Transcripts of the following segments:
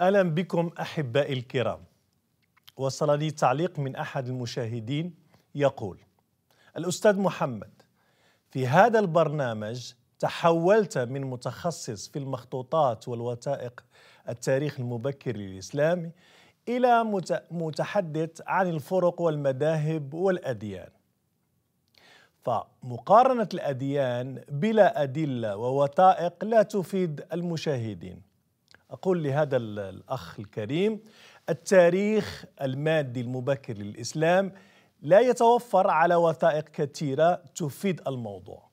اهلا بكم احبائي الكرام. وصلني تعليق من احد المشاهدين يقول: الاستاذ محمد في هذا البرنامج تحولت من متخصص في المخطوطات والوثائق التاريخ المبكر للإسلام الى متحدث عن الفرق والمذاهب والاديان. فمقارنه الاديان بلا ادله ووثائق لا تفيد المشاهدين. أقول لهذا الأخ الكريم التاريخ المادي المبكر للإسلام لا يتوفر على وثائق كثيرة تفيد الموضوع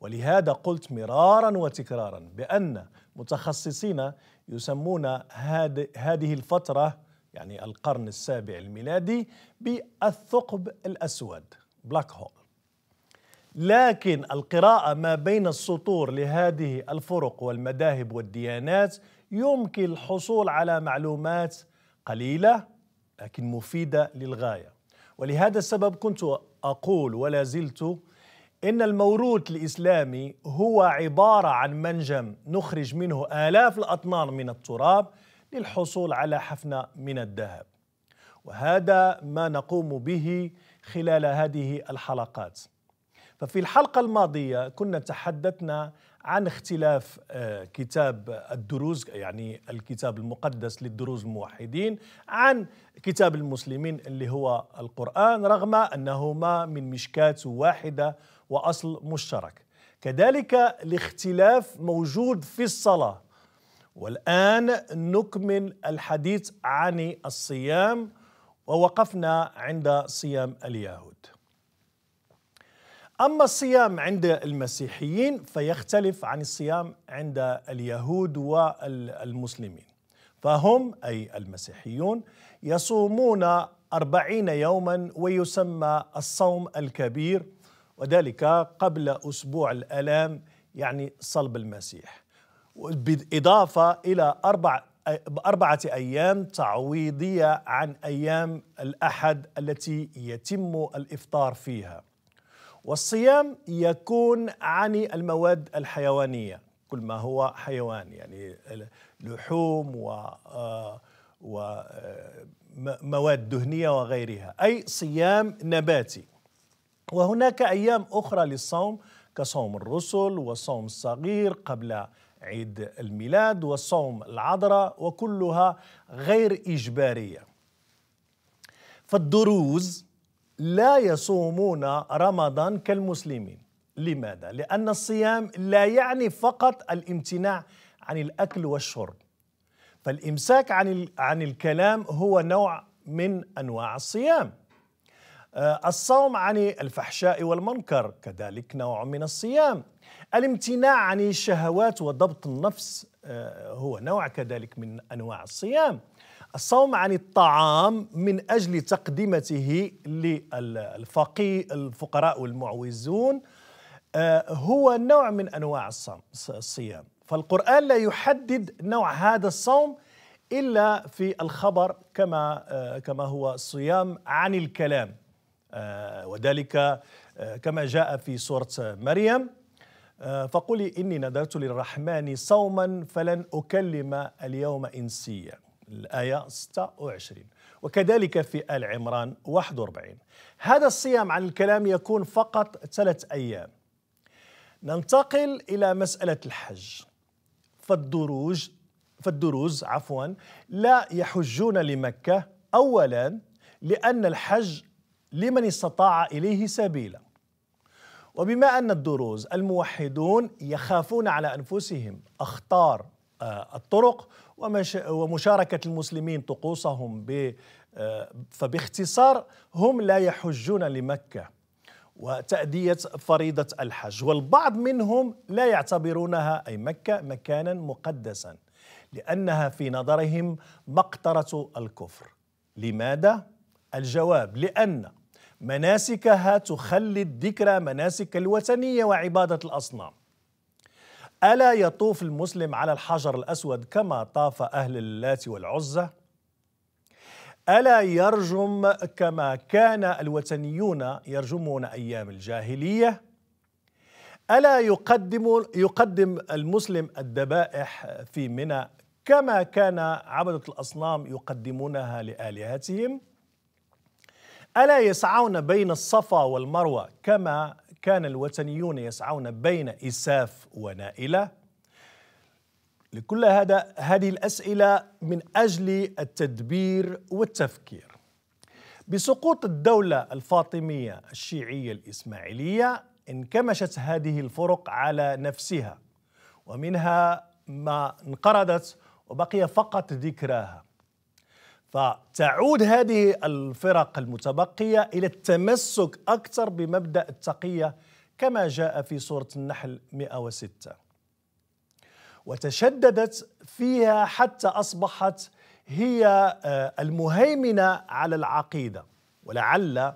ولهذا قلت مرارا وتكرارا بأن متخصصين يسمون هذه الفترة يعني القرن السابع الميلادي بالثقب الأسود بلاك هول لكن القراءة ما بين السطور لهذه الفرق والمذاهب والديانات يمكن الحصول على معلومات قليلة لكن مفيدة للغاية ولهذا السبب كنت أقول ولا زلت إن الموروث الإسلامي هو عبارة عن منجم نخرج منه آلاف الأطنان من التراب للحصول على حفنة من الذهب وهذا ما نقوم به خلال هذه الحلقات ففي الحلقة الماضية كنا تحدثنا عن اختلاف آه، كتاب الدروز يعني الكتاب المقدس للدروز الموحدين عن كتاب المسلمين اللي هو القرآن رغم أنهما من مشكات واحدة وأصل مشترك كذلك الاختلاف موجود في الصلاة والآن نكمل الحديث عن الصيام ووقفنا عند صيام اليهود أما الصيام عند المسيحيين فيختلف عن الصيام عند اليهود والمسلمين فهم أي المسيحيون يصومون أربعين يوما ويسمى الصوم الكبير وذلك قبل أسبوع الألام يعني صلب المسيح بالإضافة إلى أربع أربعة أيام تعويضية عن أيام الأحد التي يتم الإفطار فيها والصيام يكون عن المواد الحيوانية كل ما هو حيوان يعني لحوم و آه، ومواد آه، دهنية وغيرها أي صيام نباتي وهناك أيام أخرى للصوم كصوم الرسل وصوم الصغير قبل عيد الميلاد وصوم العذراء وكلها غير إجبارية فالدروز لا يصومون رمضان كالمسلمين لماذا؟ لأن الصيام لا يعني فقط الامتناع عن الأكل والشرب فالإمساك عن, عن الكلام هو نوع من أنواع الصيام آه، الصوم عن الفحشاء والمنكر كذلك نوع من الصيام الامتناع عن الشهوات وضبط النفس آه، هو نوع كذلك من أنواع الصيام الصوم عن الطعام من أجل تقدمته الفقراء والمعوزون آه، هو نوع من أنواع الصيام فالقرآن لا يحدد نوع هذا الصوم إلا في الخبر كما آه، كما هو الصيام عن الكلام آه، وذلك كما جاء في سورة مريم فقولي إني نذرت للرحمن صوما فلن أكلم اليوم إنسيا الآية 26 وكذلك في آل عمران 41 هذا الصيام عن الكلام يكون فقط ثلاث أيام ننتقل إلى مسألة الحج فالدروج فالدروز عفوا لا يحجون لمكة أولا لأن الحج لمن استطاع إليه سبيلا وبما أن الدروز الموحدون يخافون على أنفسهم أخطار آه، الطرق ومشاركة المسلمين طقوسهم آه، فباختصار هم لا يحجون لمكة وتأدية فريضة الحج والبعض منهم لا يعتبرونها أي مكة مكانا مقدسا لأنها في نظرهم مقطرة الكفر لماذا؟ الجواب لأن مناسكها تخلد ذكرى مناسك الوثنية وعبادة الأصنام ألا يطوف المسلم على الحجر الأسود كما طاف أهل اللات والعزة؟ ألا يرجم كما كان الوثنيون يرجمون أيام الجاهلية؟ ألا يقدم يقدم المسلم الذبائح في منى كما كان عبدة الأصنام يقدمونها لآلهتهم؟ ألا يسعون بين الصفا والمروة كما كان الوثنيون يسعون بين إساف ونائلة لكل هذا هذه الأسئلة من أجل التدبير والتفكير بسقوط الدولة الفاطمية الشيعية الإسماعيلية انكمشت هذه الفرق على نفسها ومنها ما انقرضت وبقي فقط ذكراها فتعود هذه الفرق المتبقية إلى التمسك أكثر بمبدأ التقية كما جاء في سورة النحل 106 وتشددت فيها حتى أصبحت هي آه، المهيمنة على العقيدة ولعل آه،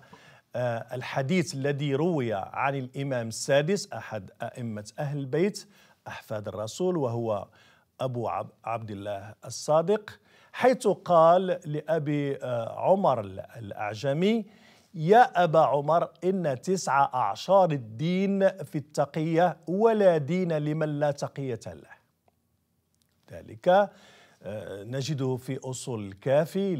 الحديث الذي روي عن الإمام السادس أحد أئمة أهل البيت أحفاد الرسول وهو أبو عبد الله الصادق حيث قال لأبي آه، عمر الأعجمي يا أبا عمر إن تسع أعشار الدين في التقية ولا دين لمن لا تقية له ذلك آه، نجده في أصول الكافي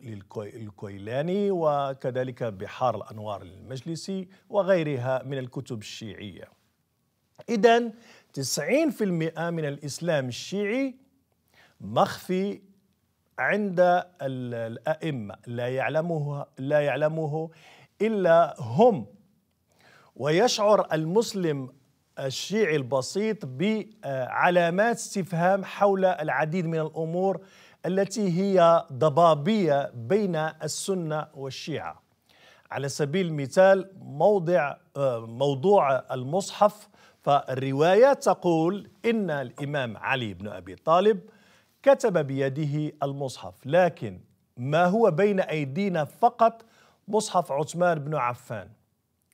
للكويلاني وكذلك بحار الأنوار للمجلسي وغيرها من الكتب الشيعية إذا 90% من الإسلام الشيعي مخفي عند الأئمة لا يعلمه لا يعلمه إلا هم ويشعر المسلم الشيعي البسيط بعلامات استفهام حول العديد من الأمور التي هي ضبابية بين السنة والشيعة على سبيل المثال موضع آه، موضوع المصحف فالرواية تقول إن الإمام علي بن أبي طالب كتب بيده المصحف لكن ما هو بين أيدينا فقط مصحف عثمان بن عفان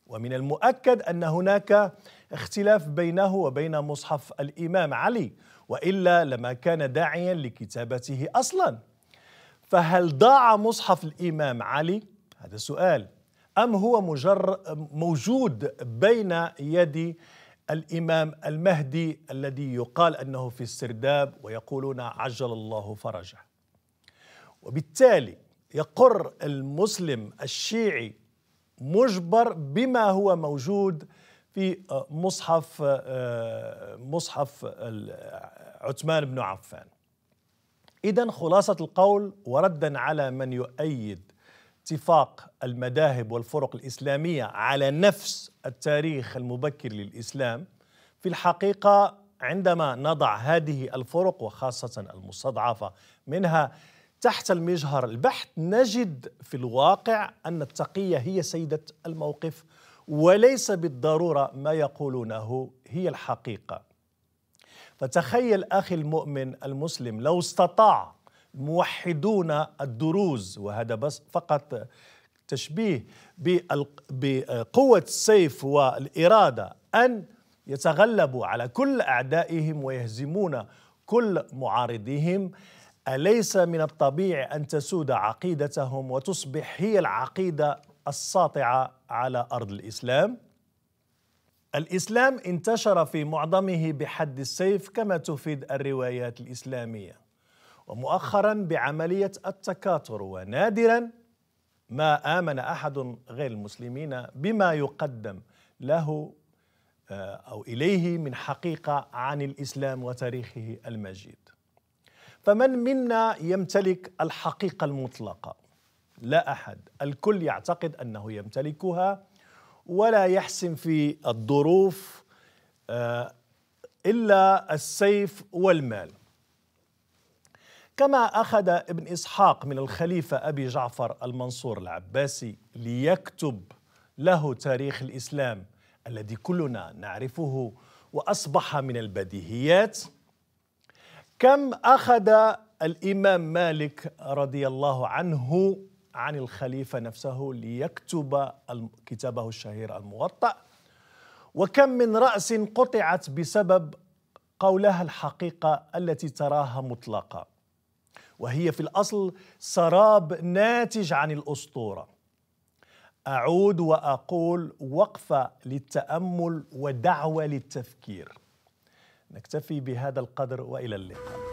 ومن المؤكد أن هناك اختلاف بينه وبين مصحف الإمام علي وإلا لما كان داعيا لكتابته أصلا فهل ضاع مصحف الإمام علي؟ هذا سؤال أم هو مجر موجود بين يدي الامام المهدي الذي يقال انه في السرداب ويقولون عجل الله فرجه. وبالتالي يقر المسلم الشيعي مجبر بما هو موجود في آه، مصحف آه، مصحف آه، عثمان بن عفان. اذا خلاصه القول وردا على من يؤيد اتفاق المذاهب والفرق الاسلاميه على نفس التاريخ المبكر للاسلام في الحقيقه عندما نضع هذه الفرق وخاصه المستضعفه منها تحت المجهر البحث نجد في الواقع ان التقيه هي سيده الموقف وليس بالضروره ما يقولونه هي الحقيقه فتخيل اخي المؤمن المسلم لو استطاع موحدون الدروز وهذا بس فقط تشبيه بقوة السيف والإرادة أن يتغلبوا على كل أعدائهم ويهزمون كل معارضيهم أليس من الطبيعي أن تسود عقيدتهم وتصبح هي العقيدة الساطعة على أرض الإسلام؟ الإسلام انتشر في معظمه بحد السيف كما تفيد الروايات الإسلامية ومؤخرا بعملية التكاثر ونادرا ما آمن أحد غير المسلمين بما يقدم له آه، أو إليه من حقيقة عن الإسلام وتاريخه المجيد فمن منا يمتلك الحقيقة المطلقة لا أحد الكل يعتقد أنه يمتلكها ولا يحسم في الظروف آه، إلا السيف والمال كما أخذ ابن إسحاق من الخليفة أبي جعفر المنصور العباسي ليكتب له تاريخ الإسلام الذي كلنا نعرفه وأصبح من البديهيات كم أخذ الإمام مالك رضي الله عنه عن الخليفة نفسه ليكتب كتابه الشهير الموطأ وكم من رأس قطعت بسبب قولها الحقيقة التي تراها مطلقة وهي في الاصل سراب ناتج عن الاسطوره اعود واقول وقفه للتامل ودعوه للتفكير نكتفي بهذا القدر والى اللقاء